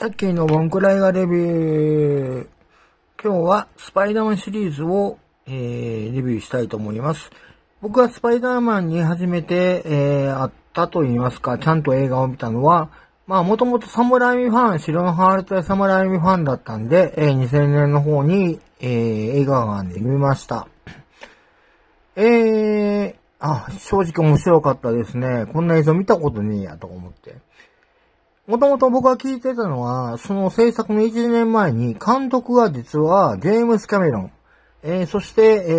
さっきのボンクライガレビュー。今日はスパイダーマンシリーズを、えー、レビューしたいと思います。僕はスパイダーマンに初めて、えー、会ったと言いますか、ちゃんと映画を見たのは、まあ、もともとサムライミファン、白のハールトやサムライミファンだったんで、えー、2000年の方に、えー、映画館で見ました。えー、あ、正直面白かったですね。こんな映像見たことねえや、と思って。もともと僕が聞いてたのは、その制作の1年前に、監督は実はジェームス・キャメロン、えー、そして、え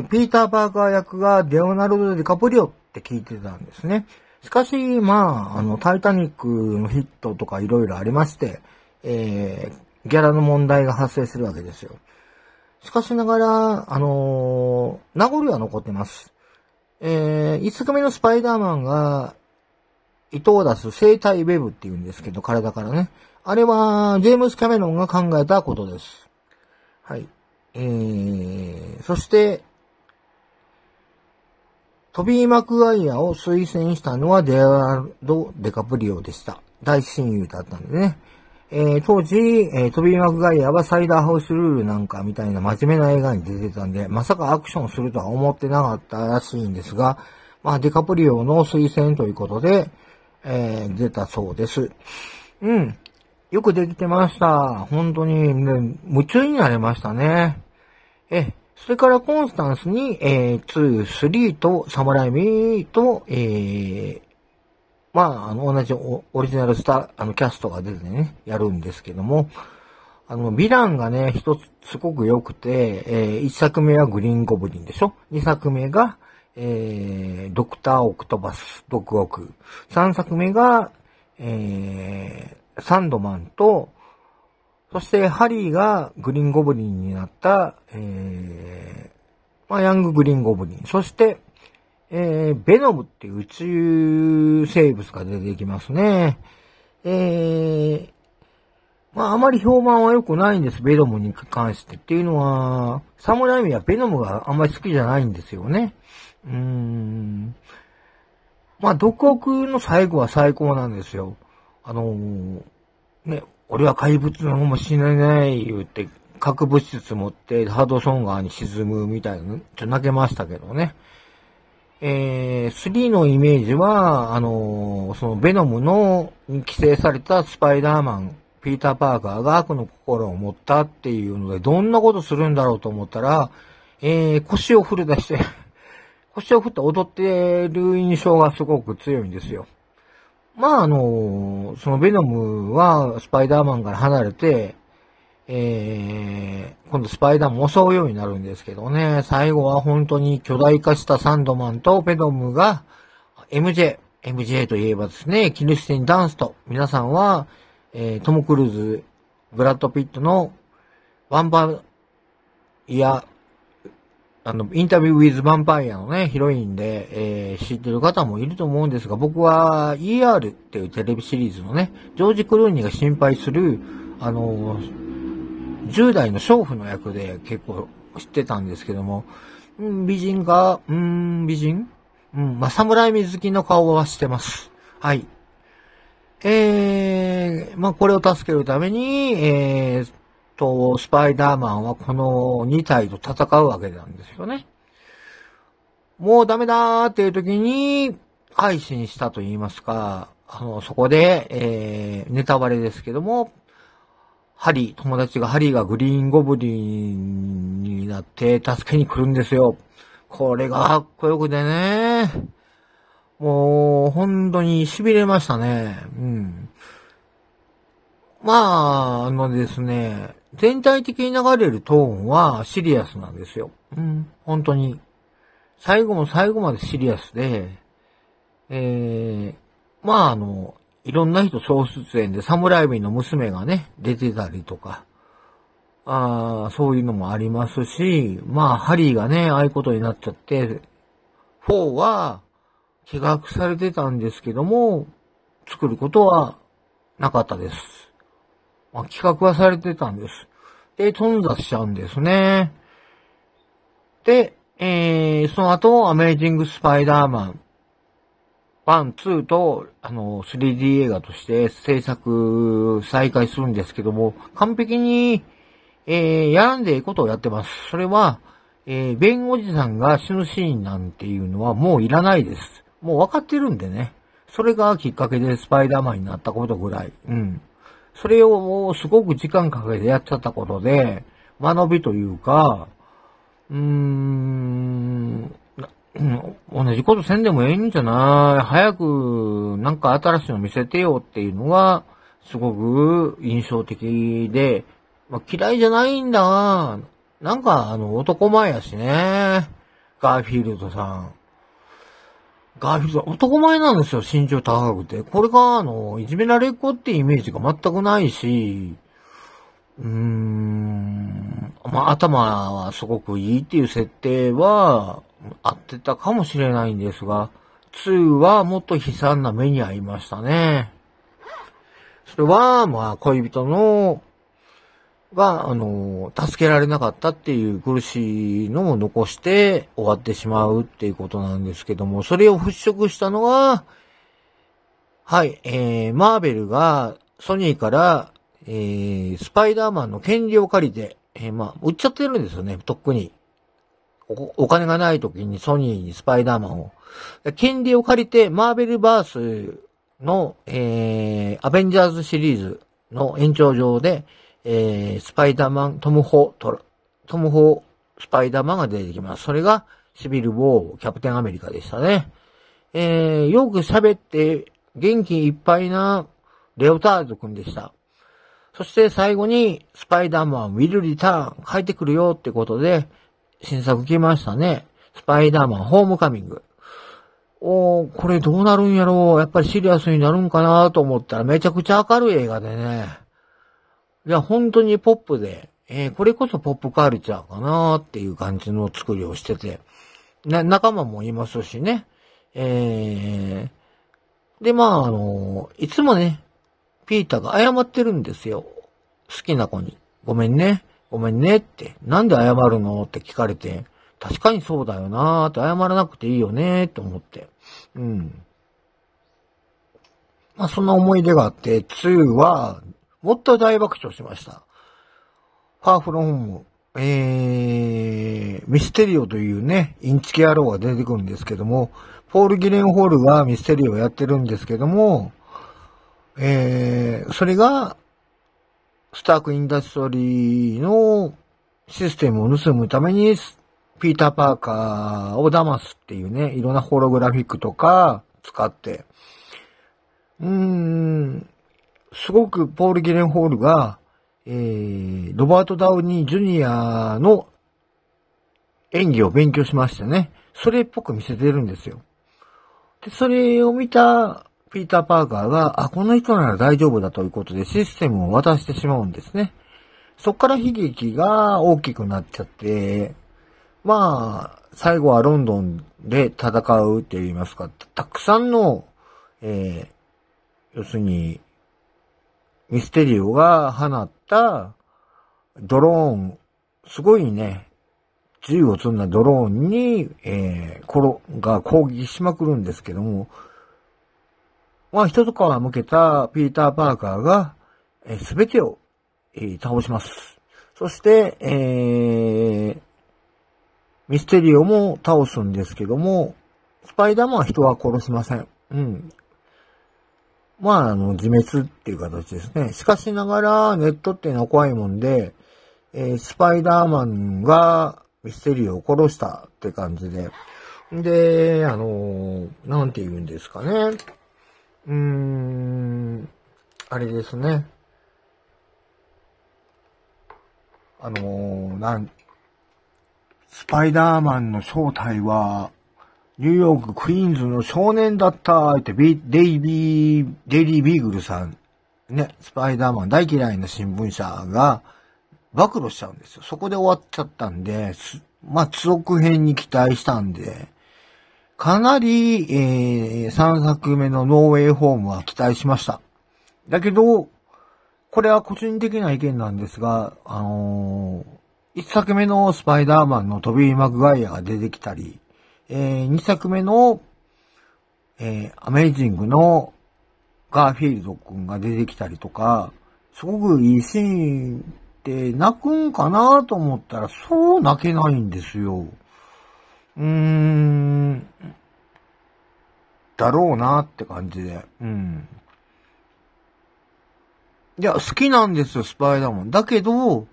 ー、ピーター・パーカー役がレオナルド・ディカプリオって聞いてたんですね。しかし、まあ、あの、タイタニックのヒットとか色々ありまして、えー、ギャラの問題が発生するわけですよ。しかしながら、あのー、名残は残ってます。えー、5組目のスパイダーマンが、糸を出す生体ウェブって言うんですけど、体からね。あれは、ジェームス・キャメロンが考えたことです。はい。えー、そして、トビー・マクガイアを推薦したのはデアルド・デカプリオでした。大親友だったんでね。えー、当時、えー、トビー・マクガイアはサイダーハウスルールなんかみたいな真面目な映画に出てたんで、まさかアクションするとは思ってなかったらしいんですが、まあ、デカプリオの推薦ということで、えー、出たそうです。うん。よくできてました。本当に、ね、夢中になれましたね。え、それからコンスタンスに、えー、2、3と、サムライミと、えー、まあ、あの、同じオリジナルスター、あの、キャストが出てね、やるんですけども、あの、ヴィランがね、一つすごく良くて、えー、一作目はグリーンゴブリンでしょ二作目が、えー、ドクター・オクトバス、ドクオク。3作目が、えー、サンドマンと、そしてハリーがグリーンゴブリンになった、えー、まあ、ヤンググリーンゴブリン。そして、えー、ベノムっていう宇宙生物が出てきますね。えー、まあ、あまり評判は良くないんです、ベノムに関して。っていうのは、サムライミはベノムがあんまり好きじゃないんですよね。うーん。まあ、独国の最後は最高なんですよ。あのー、ね、俺は怪物の方も死ねない言うて、核物質持ってハードソンガーに沈むみたいな、ちょっと泣けましたけどね。えー、3のイメージは、あのー、そのベノムの規制されたスパイダーマン、ピーター・パーカーが悪の心を持ったっていうので、どんなことするんだろうと思ったら、えー、腰を振り出して星を振って踊ってる印象がすごく強いんですよ。まあ、あの、そのベノムはスパイダーマンから離れて、えー、今度スパイダーマを襲うようになるんですけどね、最後は本当に巨大化したサンドマンとベノムが、MJ、MJ といえばですね、キルスティン・ダンスと、皆さんは、えー、トム・クルーズ、ブラッド・ピットのワンバイヤや、あの、インタビューウィズ・ヴァンパイアのね、ヒロインで、えー、知ってる方もいると思うんですが、僕は ER っていうテレビシリーズのね、ジョージ・クルーニーが心配する、あのー、10代の娼婦の役で結構知ってたんですけども、ん、美人が、うん、美人うん、まあ、侍水着の顔はしてます。はい。えー、まあ、これを助けるために、えー、とスパイダーマンはこの2体と戦うわけなんですよね。もうダメだーっていう時に配信したと言いますか、あの、そこで、えー、ネタバレですけども、ハリー、友達がハリーがグリーンゴブリンになって助けに来るんですよ。これがかっこよくてね。もう、本当に痺れましたね。うん。まあ、あのですね、全体的に流れるトーンはシリアスなんですよ。うん、本当に。最後も最後までシリアスで、えー、まああの、いろんな人総出演で、侍民の娘がね、出てたりとか、あそういうのもありますし、まあ、ハリーがね、ああいうことになっちゃって、4は、企画されてたんですけども、作ることはなかったです。まあ、企画はされてたんです。で、頓挫しちゃうんですね。で、えー、その後、アメージング・スパイダーマン、1、2と、あの、3D 映画として制作再開するんですけども、完璧に、えー、やらんでいいことをやってます。それは、えー、弁護士さんが死ぬシーンなんていうのはもういらないです。もう分かってるんでね。それがきっかけでスパイダーマンになったことぐらい。うん。それをもうすごく時間かけてやっちゃったことで、学びというか、うーん、同じことせんでもええんじゃない早くなんか新しいの見せてよっていうのが、すごく印象的で、まあ、嫌いじゃないんだが、なんかあの男前やしね。ガーフィールドさん。ガーフィールド男前なんですよ、身長高くて。これが、あの、いじめられっ子ってイメージが全くないし、うーん、まあ、頭はすごくいいっていう設定は、合ってたかもしれないんですが、2はもっと悲惨な目に遭いましたね。それは、まあ、恋人のが、あの、助けられなかったっていう苦しいのも残して終わってしまうっていうことなんですけども、それを払拭したのは、はい、えー、マーベルがソニーから、えー、スパイダーマンの権利を借りて、えー、まあ、売っちゃってるんですよね、とっくに。おお金がない時にソニーにスパイダーマンを。権利を借りて、マーベルバースの、えー、アベンジャーズシリーズの延長上で、えー、スパイダーマン、トムホ、トトムホ、スパイダーマンが出てきます。それが、シビル・ウォー、キャプテン・アメリカでしたね。えー、よく喋って、元気いっぱいな、レオタード君でした。そして最後に、スパイダーマン、ウィル・リターン、帰ってくるよってことで、新作来ましたね。スパイダーマン、ホームカミング。おー、これどうなるんやろうやっぱりシリアスになるんかなと思ったらめちゃくちゃ明るい映画でね。いや、本当にポップで、えー、これこそポップカルチャーかなっていう感じの作りをしてて、な、仲間もいますしね。えー、で、まあ、あのー、いつもね、ピーターが謝ってるんですよ。好きな子に。ごめんね。ごめんねって。なんで謝るのって聞かれて。確かにそうだよなーって謝らなくていいよねーって思って。うん。まあ、そんな思い出があって、2はもっと大爆笑しました。ファーフロホーム、えー、ミステリオというね、インチキ野郎が出てくるんですけども、ポール・ギレンホールがミステリオをやってるんですけども、えー、それが、スターク・インダストリーのシステムを盗むために、ピーター・パーカーを騙すっていうね、いろんなホログラフィックとか使って、うーん、すごくポール・ゲレンホールが、えー、ロバート・ダウニー・ジュニアの演技を勉強しましたね。それっぽく見せてるんですよ。で、それを見たピーター・パーカーが、あ、この人なら大丈夫だということでシステムを渡してしまうんですね。そっから悲劇が大きくなっちゃって、まあ、最後はロンドンで戦うって言いますか、たくさんの、えー、要するに、ミステリオが放ったドローン、すごいね、銃を積んだドローンに、えー、ころ、が攻撃しまくるんですけども、まあ、人とかは向けたピーター・パーカーが、えー、全てを、えー、倒します。そして、えー、ミステリオも倒すんですけども、スパイダーマンは人は殺しません。うん。まあ、あの、自滅っていう形ですね。しかしながら、ネットっていうのは怖いもんで、えー、スパイダーマンがミステリーを殺したって感じで、で、あのー、なんて言うんですかね。うーん、あれですね。あのー、なん、スパイダーマンの正体は、ニューヨーク・クイーンズの少年だったって、デイビー、デイリー・ビーグルさん、ね、スパイダーマン大嫌いな新聞社が暴露しちゃうんですよ。そこで終わっちゃったんで、まあ、続編に期待したんで、かなり、えー、3作目のノーウェイホームは期待しました。だけど、これは個人的な意見なんですが、あのー、1作目のスパイダーマンのトビー・マグガイアが出てきたり、えー、2作目の、えー、アメイジングのガーフィールドくんが出てきたりとか、すごくいいシーンって泣くんかなと思ったら、そう泣けないんですよ。うーん。だろうなって感じで。うん。いや、好きなんですよ、スパイダーマン。だけど、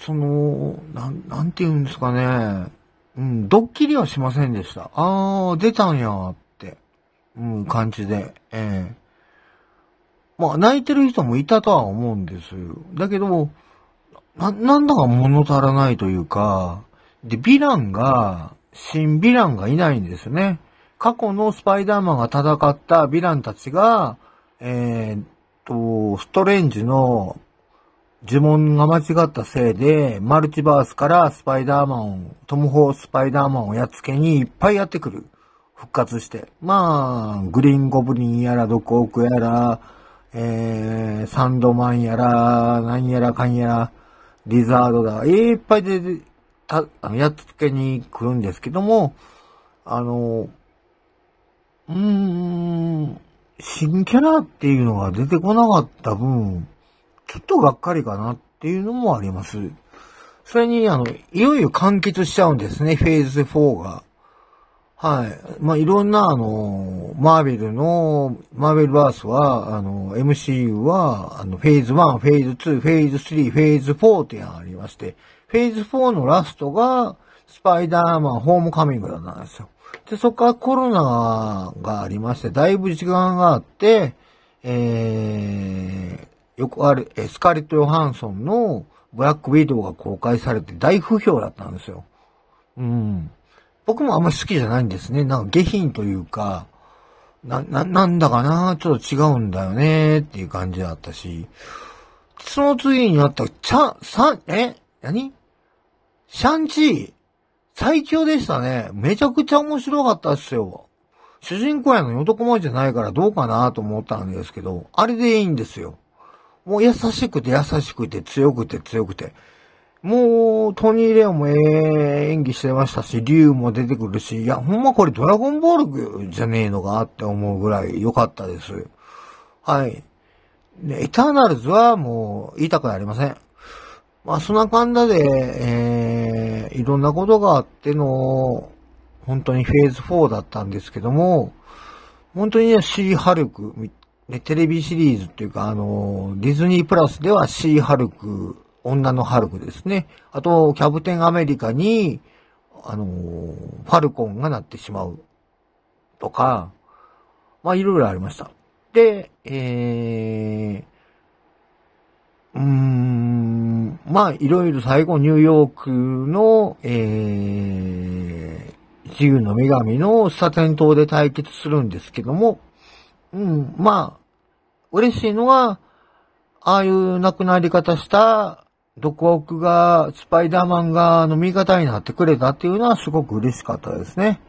その、なん、なんて言うんですかね。うん、ドッキリはしませんでした。あー、出たんやーって、うん、感じで、ええー、まあ、泣いてる人もいたとは思うんですよ。だけど、な、なんだか物足らないというか、で、ヴィランが、新ヴィランがいないんですね。過去のスパイダーマンが戦ったヴィランたちが、えー、と、ストレンジの呪文が間違ったせいで、マルチバースからスパイダーマンを、トム・ホースパイダーマンをやっつけにいっぱいやってくる。復活して。まあ、グリーンゴブリンやら、ドク・オークやら、えー、サンドマンやら、なんやらかんやら、リザードだ。いっぱいで、た、あの、やっつけに来るんですけども、あの、うーん、新キャラっていうのが出てこなかった分、ちょっとがっかりかなっていうのもあります。それに、あの、いよいよ完結しちゃうんですね、フェーズ4が。はい。まあ、いろんな、あの、マーベルの、マーベルバースは、あの、MCU は、あの、フェーズ1、フェーズ2、フェーズ3、フェーズ4ってやありまして、フェーズ4のラストが、スパイダーマン、ホームカミングなんですよ。で、そこからコロナがありまして、だいぶ時間があって、えよくある、エスカレット・ヨハンソンのブラック・ウィドウが公開されて大不評だったんですよ。うん。僕もあんまり好きじゃないんですね。なんか下品というか、な、な、なんだかなちょっと違うんだよねっていう感じだったし、その次にあった、ちゃ、さ、え何シャンチー最強でしたね。めちゃくちゃ面白かったっすよ。主人公やのに男前じゃないからどうかなと思ったんですけど、あれでいいんですよ。もう優しくて優しくて強くて強くて。もう、トニー・レオンもええ演技してましたし、竜も出てくるし、いや、ほんまこれドラゴンボールじゃねえのかって思うぐらい良かったです。はい。で、エターナルズはもう、言いたくありません。まあ、そんな感じで、えー、いろんなことがあっての、本当にフェーズ4だったんですけども、本当にね、シー・ハルクで、テレビシリーズっていうか、あの、ディズニープラスではシーハルク、女のハルクですね。あと、キャプテンアメリカに、あの、ファルコンがなってしまう。とか、まあ、いろいろありました。で、えー、うーん、まあ、いろいろ最後、ニューヨークの、えー、自由の女神のスタテン島で対決するんですけども、うん、ま嬉しいのは、ああいう亡くなり方したドクオクが、スパイダーマンが、の、味方になってくれたっていうのはすごく嬉しかったですね。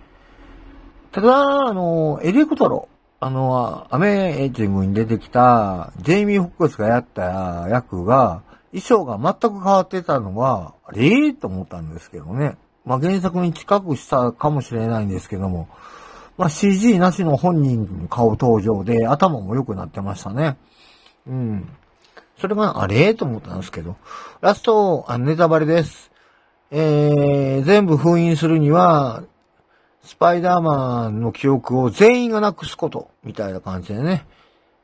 ただ、あの、エレクトロ、あの、アメージングに出てきた、ジェイミー・ホックスがやった役が、衣装が全く変わってたのは、あれと思ったんですけどね。まあ、原作に近くしたかもしれないんですけども。まあ、CG なしの本人顔登場で、頭も良くなってましたね。うん。それが、あれと思ったんですけど。ラスト、あネタバレです。えー、全部封印するには、スパイダーマンの記憶を全員がなくすこと、みたいな感じでね。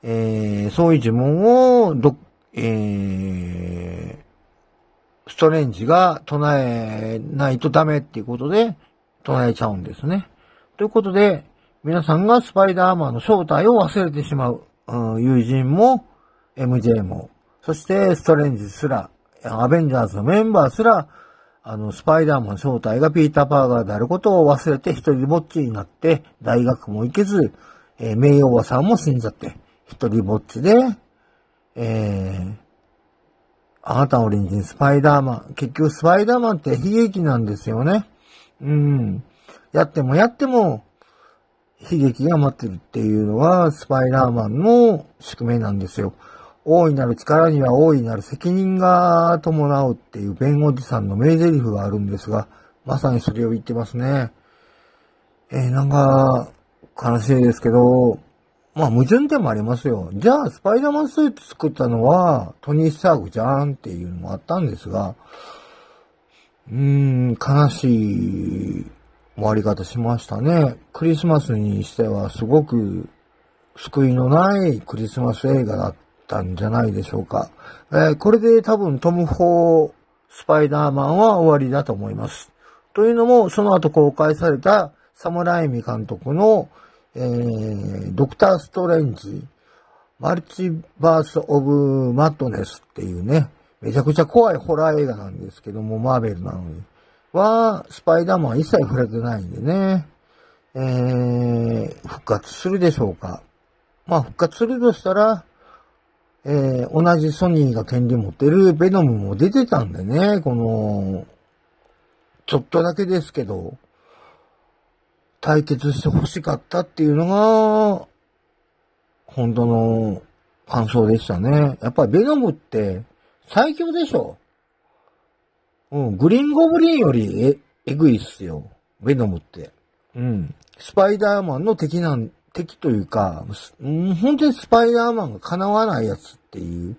えー、そういう呪文を、ど、えー、ストレンジが唱えないとダメっていうことで、唱えちゃうんですね。ということで、皆さんがスパイダーマンの正体を忘れてしまう、うん、友人も、MJ も、そしてストレンジすら、アベンジャーズのメンバーすら、あの、スパイダーマンの正体がピーター・パーガーであることを忘れて一人ぼっちになって、大学も行けず、えー、名誉ばさんも死んじゃって、一人ぼっちで、えー、あなたの隣人スパイダーマン。結局スパイダーマンって悲劇なんですよね。うん。やってもやっても、悲劇が待ってるっていうのは、スパイダーマンの宿命なんですよ。大いなる力には大いなる責任が伴うっていう弁護士さんの名台詞があるんですが、まさにそれを言ってますね。えー、なんか、悲しいですけど、まあ矛盾点もありますよ。じゃあ、スパイダーマンスーツ作ったのは、トニー・スタークじゃんっていうのもあったんですが、うーん、悲しい終わり方しましたね。クリスマスにしてはすごく救いのないクリスマス映画だったんじゃないでしょうか。えー、これで多分トム・ホー・スパイダーマンは終わりだと思います。というのも、その後公開されたサムライミ監督の、えー、ドクター・ストレンジ、マルチバース・オブ・マットネスっていうね、めちゃくちゃ怖いホラー映画なんですけども、マーベルなのに。は、スパイダーマン一切触れてないんでね、えー、復活するでしょうか。まあ、復活するとしたら、えー、同じソニーが権利持ってるベノムも出てたんでね、この、ちょっとだけですけど、対決して欲しかったっていうのが、本当の感想でしたね。やっぱりベノムって最強でしょうん、グリーンゴブリンよりえ、えぐいっすよ。ベノムって。うん。スパイダーマンの敵なん、敵というか、うん、本当にスパイダーマンが叶わないやつっていう。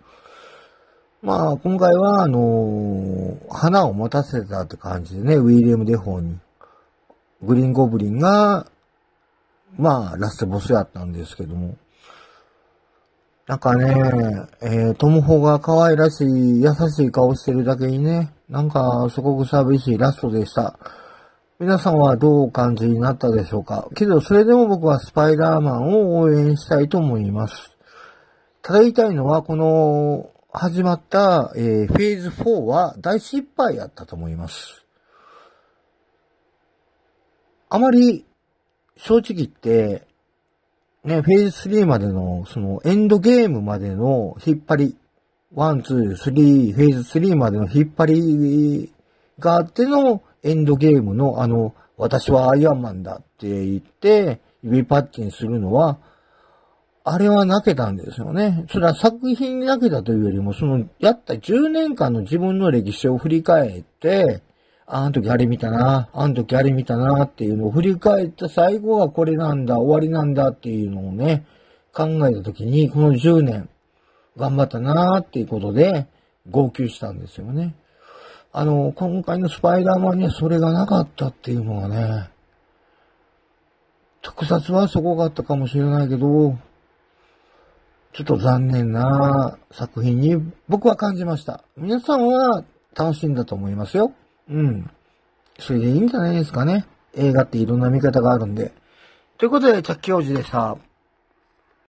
まあ、今回は、あのー、花を持たせたって感じでね、ウィリアム・デフォーに。グリーンゴブリンが、まあ、ラストボスやったんですけども。なんかね、えー、トム・ホが可愛らしい、優しい顔してるだけにね、なんか、すごく寂しいラストでした。皆さんはどう感じになったでしょうかけど、それでも僕はスパイダーマンを応援したいと思います。ただ言いたいのは、この、始まった、えー、フェーズ4は大失敗やったと思います。あまり、正直言って、ね、フェーズ3までの、その、エンドゲームまでの引っ張りワン、ツー、スリー、フェーズ3までの引っ張りがあってのエンドゲームのあの、私はアイアンマンだって言って、指パッチンするのは、あれは泣けたんですよね。それは作品に泣けたというよりも、その、やった10年間の自分の歴史を振り返って、あの時あれ見たな、あの時あれ見たなっていうのを振り返った最後がこれなんだ、終わりなんだっていうのをね、考えた時に、この10年、頑張ったなーっていうことで、号泣したんですよね。あの、今回のスパイダーマンにはそれがなかったっていうのはね、特撮はそこがあったかもしれないけど、ちょっと残念な作品に僕は感じました。皆さんは楽しんだと思いますよ。うん。それでいいんじゃないですかね。映画っていろんな見方があるんで。ということで、着ャッキー王子でした。